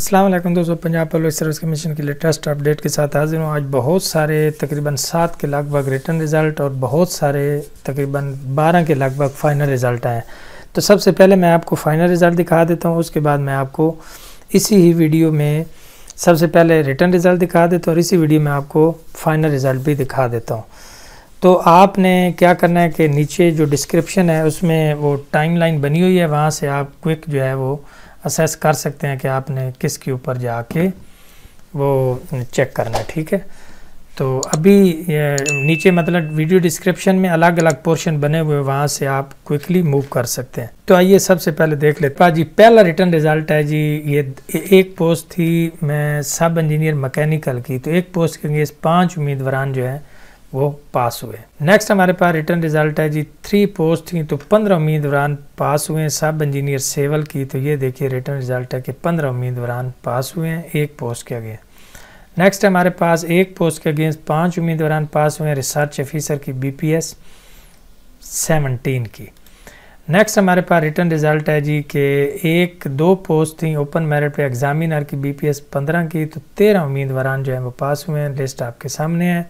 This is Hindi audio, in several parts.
असलम दोस्तों पंजाब पब्लिक सर्विस कमीशन के लेटेस्ट अपडेट के साथ हाजिर हूँ आज बहुत सारे तकरीबन सात के लगभग रिटर्न रिज़ल्ट और बहुत सारे तकरीबन बारह के लगभग फ़ाइनल रिज़ल्ट आए तो सबसे पहले मैं आपको फ़ाइनल रिज़ल्ट दिखा देता हूँ उसके बाद मैं आपको इसी ही वीडियो में सबसे पहले रिटर्न रिज़ल्ट दिखा देता हूँ और इसी वीडियो में आपको फ़ाइनल रिज़ल्ट भी दिखा देता हूँ तो आपने क्या करना है कि नीचे जो डिस्क्रिप्शन है उसमें वो टाइम लाइन बनी हुई है वहाँ से आप क्विक जो है वो असेस कर सकते हैं कि आपने किसके ऊपर जाके वो चेक करना है ठीक है तो अभी नीचे मतलब वीडियो डिस्क्रिप्शन में अलग अलग पोर्शन बने हुए वहाँ से आप क्विकली मूव कर सकते हैं तो आइए सबसे पहले देख लेते हैं जी पहला रिटर्न रिजल्ट है जी ये एक पोस्ट थी मैं सब इंजीनियर मैकेनिकल की तो एक पोस्ट के लिए पांच उम्मीदवार जो हैं वो पास हुए नेक्स्ट हमारे पास रिटर्न रिजल्ट है जी थ्री पोस्ट थी तो पंद्रह उम्मीदवार पास हुए हैं सब इंजीनियर सेवल की तो ये देखिए रिटर्न रिजल्ट है कि पंद्रह उम्मीदवार पास हुए हैं एक पोस्ट के अगेंस्ट नेक्स्ट हमारे पास एक पोस्ट के अगेंस्ट पाँच उम्मीदवार पास हुए हैं रिसर्च ऑफिसर की बी पी एस सेवनटीन की नेक्स्ट हमारे पास रिटर्न रिजल्ट है जी के एक दो पोस्ट थी ओपन मेरिट पे एग्जामिनर की बीपीएस 15 की तो 13 उम्मीदवार जो है वो पास हुए हैं लिस्ट आपके सामने है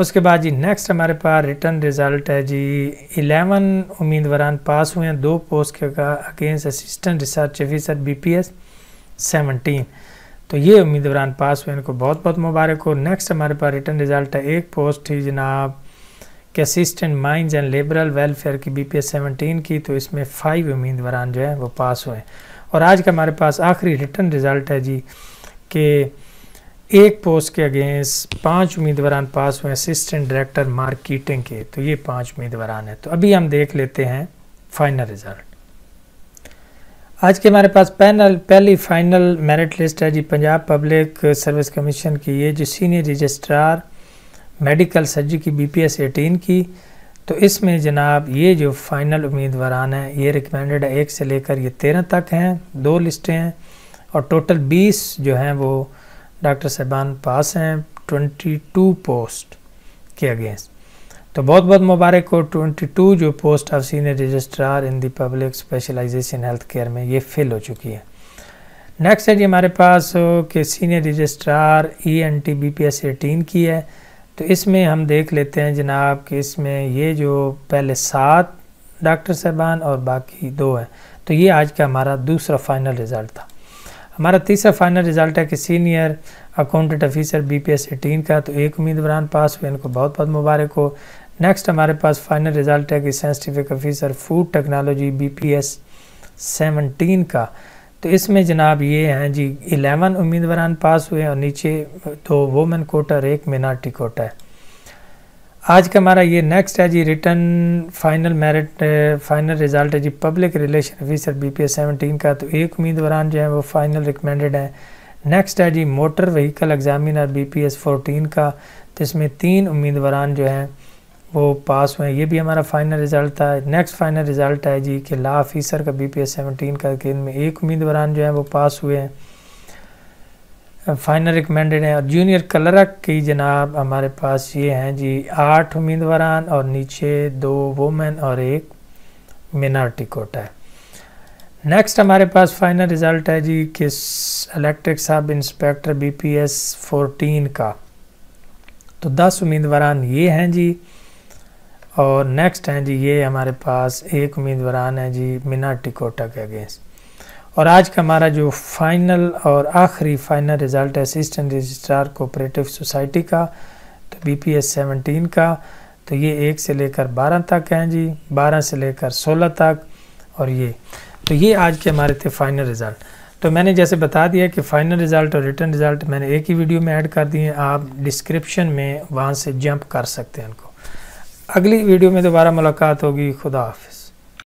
उसके बाद जी नेक्स्ट हमारे पास रिटर्न रिज़ल्ट है जी इलेवन उम्मीदवार पास हुए हैं दो पोस्ट के against assistant research officer B P S seventeen तो ये उम्मीदवार पास हुए इनको बहुत बहुत मुबारक हो नेक्स्ट हमारे पास रिटर्न रिज़ल्ट है एक पोस्ट थी जनाब के assistant mines and labour welfare की बी पी एस सेवनटीन की तो इसमें फाइव उम्मीदवार जो है वो पास हुए और आज का हमारे पास आखिरी रिटर्न रिज़ल्ट है जी के एक पोस्ट के अगेंस्ट पांच उम्मीदवार पास हुए असिस्टेंट डायरेक्टर मार्केटिंग के तो ये पांच उम्मीदवार हैं तो अभी हम देख लेते हैं फाइनल रिजल्ट आज के हमारे पास पैनल पहली फाइनल मेरिट लिस्ट है जी पंजाब पब्लिक सर्विस कमीशन की ये जो सीनियर रजिस्ट्रार मेडिकल सर्जरी की बी पी एस एटीन की तो इसमें जनाब ये जो फाइनल उम्मीदवारान हैं ये रिकमेंडेड है एक से लेकर ये तेरह तक हैं दो लिस्टें हैं और टोटल बीस जो हैं वो डॉक्टर साहबान पास हैं 22 पोस्ट के अगेंस्ट तो बहुत बहुत मुबारक हो 22 जो post of senior registrar in the public specialisation health care में ये फिल हो चुकी है नेक्स्ट है जी हमारे पास कि senior registrar E N T B P S eighteen की है तो इसमें हम देख लेते हैं जनाब कि इसमें ये जो पहले सात डॉक्टर साहबान और बाकी दो हैं तो ये आज का हमारा दूसरा फाइनल रिज़ल्ट था हमारा तीसरा फाइनल रिजल्ट है कि senior accountant officer B P S eighteen का तो एक उम्मीदवार पास हुए इनको बहुत बहुत मुबारक हो नेक्स्ट हमारे पास फाइनल रिजल्ट है कि scientific officer food technology B P S seventeen का तो इसमें जनाब ये हैं जी एलेवन उम्मीदवार पास हुए और नीचे दो वोमेन कोटा और एक मिनार्टी कोटा है आज का हमारा ये नेक्स्ट है जी return final merit final result है जी public relation officer B P S seventeen का तो एक उम्मीदवार जो है वो फाइनल रिकमेंडेड है नेक्स्ट है जी motor vehicle examiner B P S fourteen का तो इसमें तीन उम्मीदवार जो हैं वो पास हुए ये भी हमारा फाइनल रिज़ल्ट था नेक्स्ट फाइनल रिज़ल्ट है जी कि ला ऑफिसर का बी पी एस सेवनटीन का इनमें एक उम्मीदवार जो है वो पास हुए हैं फाइनल रिकमेंडेड हैं और जूनियर क्लर्क की जनाब हमारे पास ये हैं जी आठ उम्मीदवार और नीचे दो वोमेन और एक मिनार्टी कोटा है नेक्स्ट हमारे पास फाइनल रिज़ल्ट है जी किस इलेक्ट्रिक सब इंस्पेक्टर बीपीएस 14 का तो 10 उम्मीदवार ये हैं जी और नेक्स्ट हैं जी ये हमारे पास एक उम्मीदवार है जी मिनार्टी कोटा के अगेंस्ट और आज का हमारा जो फाइनल और आखिरी final result assistant registrar cooperative society का तो बी पी एस सेवनटीन का तो ये एक से लेकर बारह तक हैं जी बारह से लेकर सोलह तक और ये तो ये आज के हमारे थे फाइनल रिज़ल्ट तो मैंने जैसे बता दिया कि फ़ाइनल रिज़ल्ट और रिटर्न रिज़ल्ट मैंने एक ही वीडियो में ऐड कर दिए हैं आप डिस्क्रिप्शन में वहाँ से जंप कर सकते हैं उनको अगली वीडियो में दोबारा मुलाकात होगी खुदा हाफिज़